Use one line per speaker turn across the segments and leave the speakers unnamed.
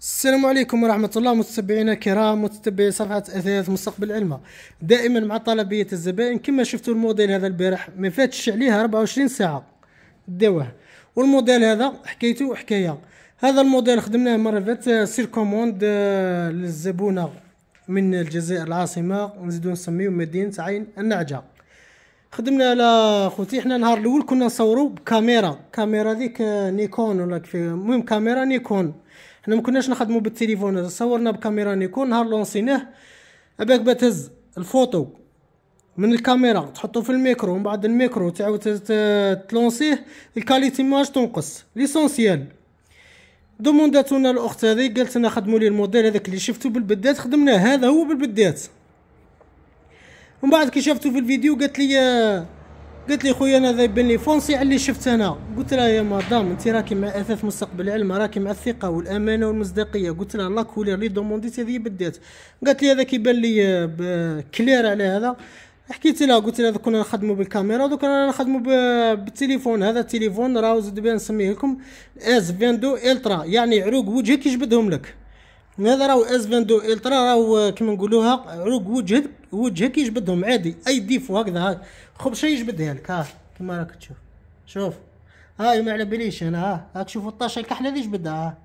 السلام عليكم ورحمة الله متابعينا الكرام متتبعي صفحة أثاث مستقبل العلمة دائما مع طلبية الزبائن كما شفتوا الموديل هذا البارح ما فاتش عليه 24 ساعة داوه والموديل هذا حكيته حكاية هذا الموديل خدمناه مرة فات آه، سير كوموند آه، للزبونة من الجزائر العاصمة ونزيدو نسميو مدينة عين النعجة خدمنا على خوتي حنا النهار الاول كنا نصورو بكاميرا كاميرا ذيك آه، نيكون ولا كيف المهم كاميرا نيكون حنا ما كناش نخدموا بالتليفون صورنا بكاميرا نيكون نهار لونسيناه اباك بتهز الفوتو من الكاميرا تحطو في الميكرو ومن بعد الميكرو تعاود تلونسيه الكاليتي ماج تنقص ليسونسيال دومونداتونا الاخت هذه قالت لنا خدموا لي الموديل هذاك اللي شفتو بالبدات خدمناه هذا هو بالبدات ومن بعد كي شافتو في الفيديو قالت لي آه، قلت لي خويا انا ذايبان لي فونسي على اللي شفت انا قلت لها يا مدام انت راكي مع اثاث مستقبل العلم راكي مع الثقه والامانه والمصداقيه قلت لها لا كولير لي دومونديت هذه بدات قالت لي هذا كيبان لي كلير على هذا حكيت لها قلت لها كنا نخدموا بالكاميرا دوك رانا نخدموا بالتليفون هذا التليفون راه زد بان نسميه لكم اس فيندو الترا يعني عروق وجهك يجبدهم لك هذا راهو 22 الترا راهو كيما نقولوها عروق وجهك وجهك يجبدهم عادي اي ديفو هكذا هاك خبشه يجبدها لك ها كيما راك تشوف شوف هاي ما على باليش انا ها هاك شوفوا الطاشه الكحله اللي جبدها ها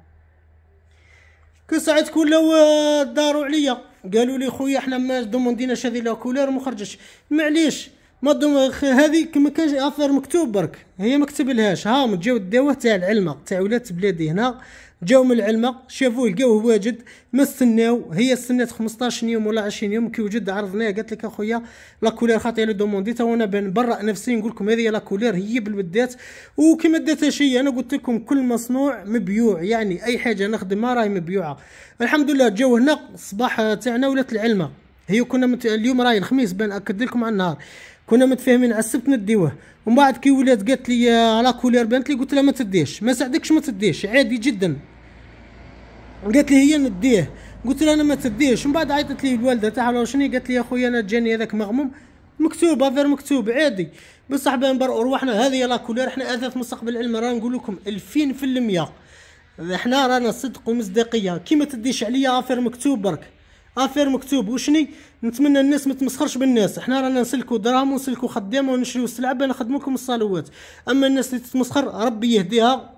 كل ساعه تكون لو آه، داروا عليا قالوا لي خويا احنا ما دوموندينا هذه لا كولور ما خرجتش معليش ما هذه ما كانش افير مكتوب برك هي ما كتبلهاش ها جاو الدواه تاع العلمه تاع ولاد بلادي هنا جاو من العلمه شافوه لقاوه واجد ما استناو هي استنات 15 يوم ولا 20 يوم كي وجد عرضناه قالت لك اخويا لا كولير خاطي لو دوموندي تا وانا بنبرأ نفسي نقول لكم هذه لا كولير هي بالبدات وكما داتهاش شي انا قلت لكم كل مصنوع مبيوع يعني اي حاجه نخدمها راهي مبيوعه الحمد لله جاو هنا الصباح تاعنا ولات العلمه هي كنا مت... اليوم راهي الخميس بان اكد لكم على النهار كنا متفاهمين على السبت نديوه ومن بعد كي ولات قالت لي آه، لا كولير بانت لي قلت لها ما تديش ما ساعدكش ما تديش عادي جدا قالت لي هي نديه قلت لها انا ما تديش من بعد عيطت لي الوالده تاعها ولا شنو قالت لي يا خويا انا جاني هذاك مغموم مكتوب هذا مكتوب عادي بصح بان برئوا روحنا هذه لا كولير احنا اثاث مستقبل العلم راه نقول لكم 2000% احنا رانا صدق ومصداقيه كي ما تديش عليا افير مكتوب برك افير مكتوب وشني نتمنى الناس ما تمسخرش بالناس حنا رانا نسلكو دراهم ونسلكو خدامه ونشريو السلعه باه نخدموا لكم الصالوات اما الناس اللي تتمسخر ربي يهديها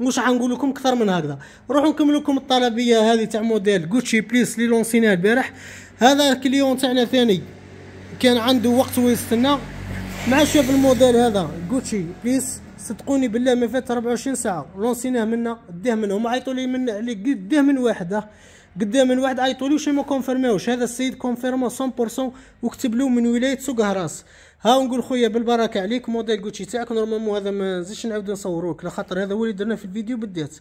مش غنقول لكم اكثر من هكذا نروحوا نكمل لكم الطلبيه هذه تاع موديل غوتشي بليس اللي لونسيناه البارح هذا كليون تاعنا ثاني كان عنده وقت ويستنى مع شاف الموديل هذا غوتشي بليس صدقوني بالله ما فات 24 ساعه لونسيناه منا ديه منهم عيطوا لي من عليه ديه من واحده اه. قدام من واحد عيطوا لي وشي ما كونفيرماوش هذا السيد كونفيرما 100% وكتب له من ولايه سوق هراس ها نقول خويا بالبركه عليك موديل جوتشي تاعك نورمالمون هذا ما نزيدش نعاود نصوروك خاطر هذا هو اللي درنا في الفيديو بالذات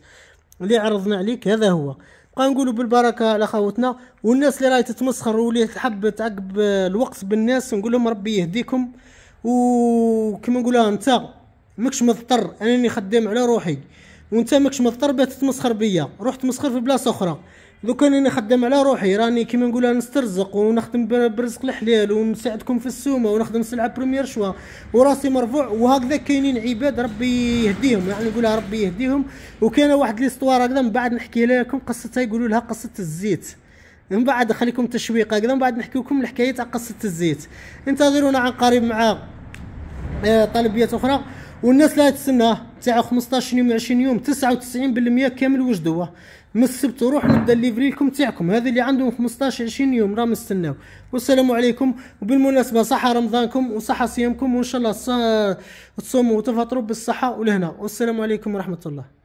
اللي عرضنا عليك هذا هو بقى نقولوا بالبركه على خوتنا والناس اللي راهي تتمسخر واللي تحب تعقب الوقت بالناس نقول لهم ربي يهديكم وكما نقولها انت ماكش مضطر انني خدام على روحي وانت ماكش مضطر باه تتمسخر بيا روح تمسخر في بلاصه اخرى كان راني خدام على روحي راني كيما نقولها نسترزق ونخدم برزق الحلال ونساعدكم في السومه ونخدم سلعه بروميير شوا وراسي مرفوع وهكذا كاينين عباد ربي يهديهم يعني نقولها ربي يهديهم وكان واحد ليستوار هكذا من بعد نحكي لكم قصتها يقولوا لها قصه الزيت من بعد خليكم تشويق هكذا من بعد نحكي لكم الحكايه تاع قصه الزيت انتظرونا عن قريب مع آه، طلبيات اخرى والناس لا تستناه تاع 15 يوم 20 يوم 99% كامل وجدوه من السبت روح نبدا ليفري لكم تاعكم هذا اللي عندهم 15 20 يوم راه مستناو والسلام عليكم وبالمناسبه صحه رمضانكم وصحه صيامكم وان شاء الله تصوموا وتفطروا بالصحه ولهنا والسلام عليكم ورحمه الله